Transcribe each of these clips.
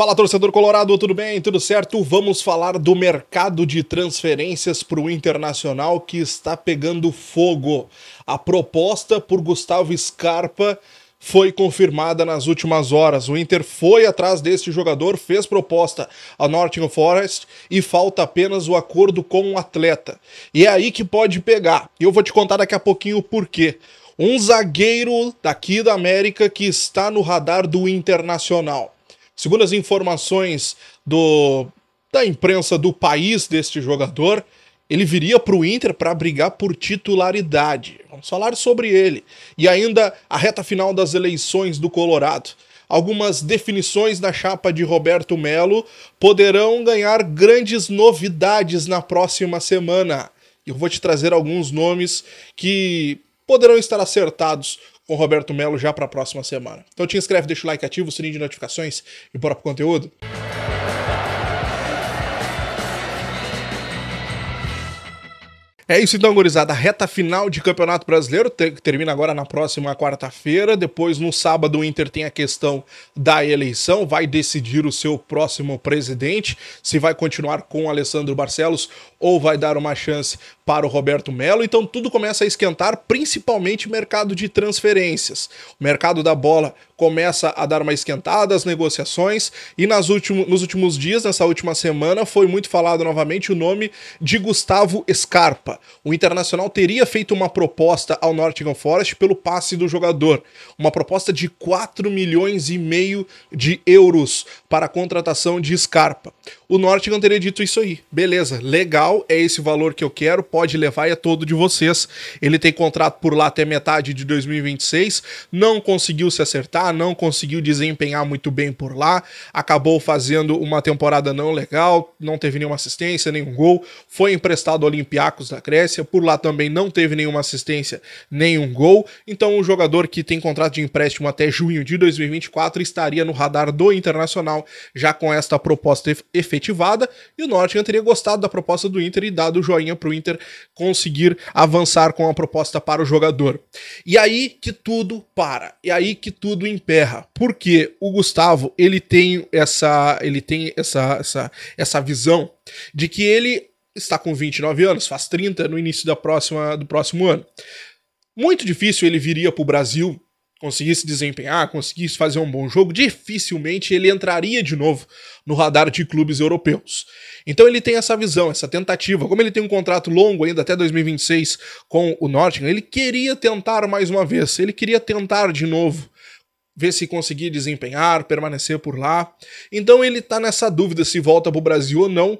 Fala torcedor colorado, tudo bem? Tudo certo? Vamos falar do mercado de transferências para o Internacional que está pegando fogo. A proposta por Gustavo Scarpa foi confirmada nas últimas horas. O Inter foi atrás desse jogador, fez proposta ao Nottingham Forest e falta apenas o acordo com o atleta. E é aí que pode pegar. E eu vou te contar daqui a pouquinho o porquê um zagueiro daqui da América que está no radar do Internacional. Segundo as informações do, da imprensa do país deste jogador, ele viria para o Inter para brigar por titularidade. Vamos falar sobre ele. E ainda a reta final das eleições do Colorado. Algumas definições da chapa de Roberto Melo poderão ganhar grandes novidades na próxima semana. Eu vou te trazer alguns nomes que poderão estar acertados com Roberto Melo já para a próxima semana. Então te inscreve, deixa o like ativo, o sininho de notificações e bora pro conteúdo. É isso então, gurizada. Reta final de Campeonato Brasileiro termina agora na próxima quarta-feira. Depois, no sábado, o Inter tem a questão da eleição. Vai decidir o seu próximo presidente, se vai continuar com o Alessandro Barcelos ou vai dar uma chance para o Roberto Melo. Então, tudo começa a esquentar, principalmente o mercado de transferências. O mercado da bola começa a dar uma esquentada, as negociações. E nas últimos nos últimos dias, nessa última semana, foi muito falado novamente o nome de Gustavo Scarpa. O Internacional teria feito uma proposta ao Nottingham Forest pelo passe do jogador, uma proposta de 4 milhões e meio de euros para a contratação de Scarpa. O Nottingham teria dito isso aí, beleza, legal, é esse valor que eu quero, pode levar e é todo de vocês. Ele tem contrato por lá até metade de 2026, não conseguiu se acertar, não conseguiu desempenhar muito bem por lá, acabou fazendo uma temporada não legal, não teve nenhuma assistência, nenhum gol, foi emprestado ao Olympiacos da Grécia, por lá também não teve nenhuma assistência, nenhum gol. Então, um jogador que tem contrato de empréstimo até junho de 2024 estaria no radar do Internacional já com esta proposta efetivada. E o Norte teria gostado da proposta do Inter e dado o joinha para o Inter conseguir avançar com a proposta para o jogador. E aí que tudo para, e aí que tudo emperra, porque o Gustavo ele tem essa, ele tem essa, essa, essa visão de que ele está com 29 anos, faz 30 no início da próxima, do próximo ano. Muito difícil ele viria para o Brasil, conseguisse desempenhar, conseguisse fazer um bom jogo, dificilmente ele entraria de novo no radar de clubes europeus. Então ele tem essa visão, essa tentativa. Como ele tem um contrato longo ainda até 2026 com o Nottingham, ele queria tentar mais uma vez, ele queria tentar de novo ver se conseguir desempenhar, permanecer por lá. Então ele está nessa dúvida se volta para o Brasil ou não,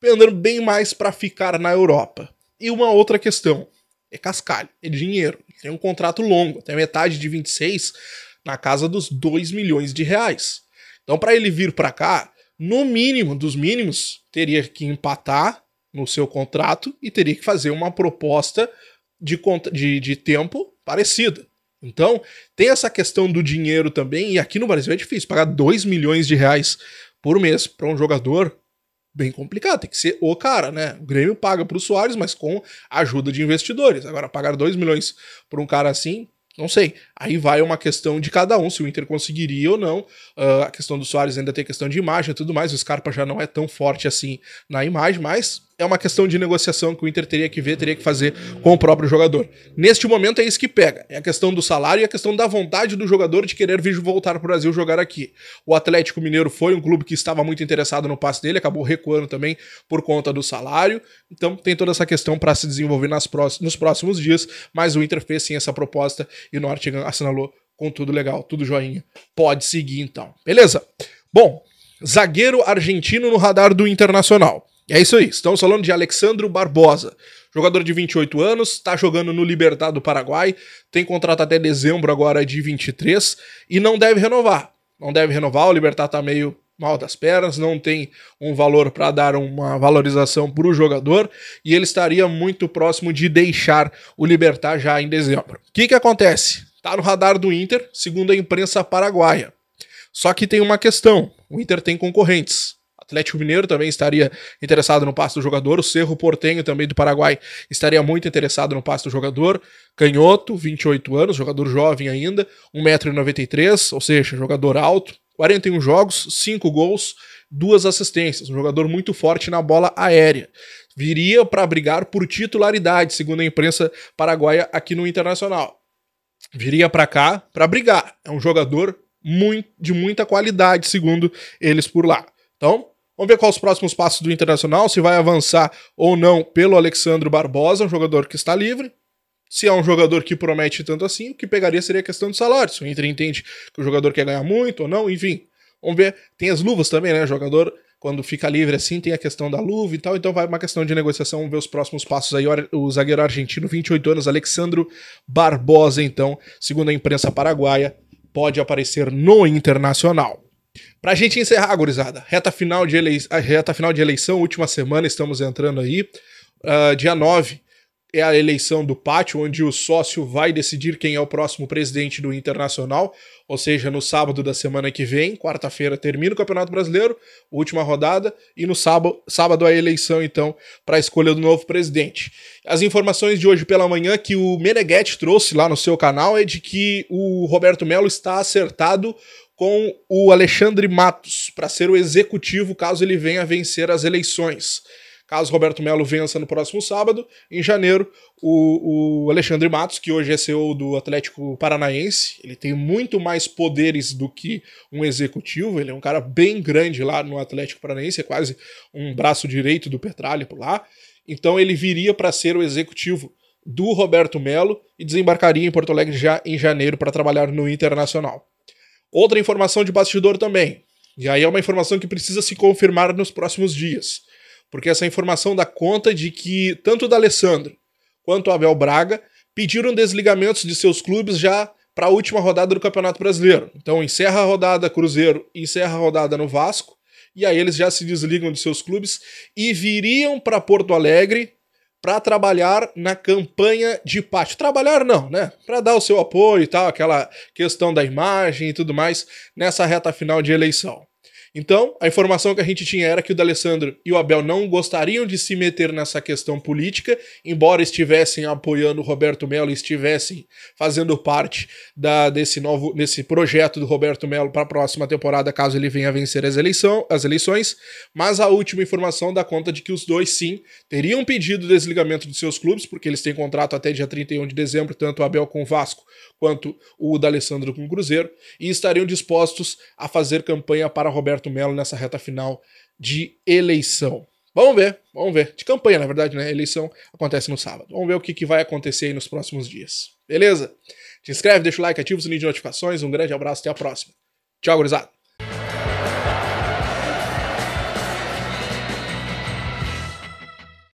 pendendo bem mais para ficar na Europa. E uma outra questão, é cascalho, é dinheiro. Tem um contrato longo, até metade de 26, na casa dos 2 milhões de reais. Então, para ele vir para cá, no mínimo dos mínimos, teria que empatar no seu contrato e teria que fazer uma proposta de, de, de tempo parecida. Então, tem essa questão do dinheiro também, e aqui no Brasil é difícil pagar 2 milhões de reais por mês para um jogador bem complicado. Tem que ser o cara, né? O Grêmio paga para o Soares, mas com a ajuda de investidores. Agora, pagar 2 milhões por um cara assim, não sei. Aí vai uma questão de cada um, se o Inter conseguiria ou não. Uh, a questão do Soares ainda tem questão de imagem e tudo mais. O Scarpa já não é tão forte assim na imagem, mas é uma questão de negociação que o Inter teria que ver, teria que fazer com o próprio jogador. Neste momento é isso que pega. É a questão do salário e a questão da vontade do jogador de querer vir voltar para o Brasil jogar aqui. O Atlético Mineiro foi um clube que estava muito interessado no passe dele, acabou recuando também por conta do salário. Então tem toda essa questão para se desenvolver nas próximos, nos próximos dias, mas o Inter fez sim essa proposta e o Nortigan assinalou com tudo legal, tudo joinha. Pode seguir então. Beleza? Bom, zagueiro argentino no radar do Internacional. É isso aí, estamos falando de Alexandro Barbosa, jogador de 28 anos, está jogando no Libertad do Paraguai, tem contrato até dezembro agora de 23 e não deve renovar. Não deve renovar, o Libertad está meio mal das pernas, não tem um valor para dar uma valorização para o jogador e ele estaria muito próximo de deixar o Libertar já em dezembro. O que, que acontece? Está no radar do Inter, segundo a imprensa paraguaia. Só que tem uma questão: o Inter tem concorrentes. Atlético Mineiro também estaria interessado no passe do jogador. O Cerro Portenho, também do Paraguai, estaria muito interessado no passe do jogador. Canhoto, 28 anos, jogador jovem ainda, 1,93m, ou seja, jogador alto. 41 jogos, 5 gols, 2 assistências. Um jogador muito forte na bola aérea viria para brigar por titularidade, segundo a imprensa paraguaia aqui no Internacional. Viria para cá para brigar. É um jogador muito, de muita qualidade, segundo eles por lá. Então, Vamos ver quais os próximos passos do Internacional, se vai avançar ou não pelo Alexandre Barbosa, um jogador que está livre. Se é um jogador que promete tanto assim, o que pegaria seria questão de salário. Se o Inter entende que o jogador quer ganhar muito ou não, enfim. Vamos ver. Tem as luvas também, né? O jogador, quando fica livre assim, tem a questão da luva e tal. Então vai uma questão de negociação. Vamos ver os próximos passos aí. O zagueiro argentino, 28 anos, Alexandro Barbosa, então, segundo a imprensa paraguaia, pode aparecer no Internacional. Pra gente encerrar, gurizada, reta final de, elei reta final de eleição, última semana, estamos entrando aí. Uh, dia 9 é a eleição do pátio, onde o sócio vai decidir quem é o próximo presidente do Internacional, ou seja, no sábado da semana que vem, quarta-feira, termina o Campeonato Brasileiro, última rodada, e no sábado, sábado a eleição, então, para a escolha do novo presidente. As informações de hoje pela manhã que o Meneghetti trouxe lá no seu canal é de que o Roberto Melo está acertado com o Alexandre Matos para ser o executivo caso ele venha vencer as eleições. Caso Roberto Melo vença no próximo sábado, em janeiro, o, o, Alexandre Matos, que hoje é CEO do Atlético Paranaense, ele tem muito mais poderes do que um executivo, ele é um cara bem grande lá no Atlético Paranaense, é quase um braço direito do Petralha por lá. Então ele viria para ser o executivo do Roberto Melo e desembarcaria em Porto Alegre já em janeiro para trabalhar no Internacional. Outra informação de bastidor também. E aí é uma informação que precisa se confirmar nos próximos dias. Porque essa informação dá conta de que tanto o D'Alessandro quanto o Abel Braga pediram desligamentos de seus clubes já para a última rodada do Campeonato Brasileiro. Então encerra a rodada Cruzeiro, encerra a rodada no Vasco, e aí eles já se desligam de seus clubes e viriam para Porto Alegre para trabalhar na campanha de pátio. Trabalhar não, né? Para dar o seu apoio e tal, aquela questão da imagem e tudo mais nessa reta final de eleição. Então, a informação que a gente tinha era que o D'Alessandro e o Abel não gostariam de se meter nessa questão política, embora estivessem apoiando o Roberto Melo e estivessem fazendo parte da, desse novo desse projeto do Roberto Melo para a próxima temporada, caso ele venha vencer as, eleição, as eleições. Mas a última informação dá conta de que os dois, sim, teriam pedido o desligamento de seus clubes, porque eles têm contrato até dia 31 de dezembro, tanto o Abel com o Vasco quanto o D'Alessandro com o Cruzeiro, e estariam dispostos a fazer campanha para Roberto Roberto Melo nessa reta final de eleição. Vamos ver, vamos ver. De campanha, na verdade, né? Eleição acontece no sábado. Vamos ver o que, que vai acontecer aí nos próximos dias. Beleza? Te inscreve, deixa o like, ativa o sininho de notificações. Um grande abraço, até a próxima. Tchau, gurizada.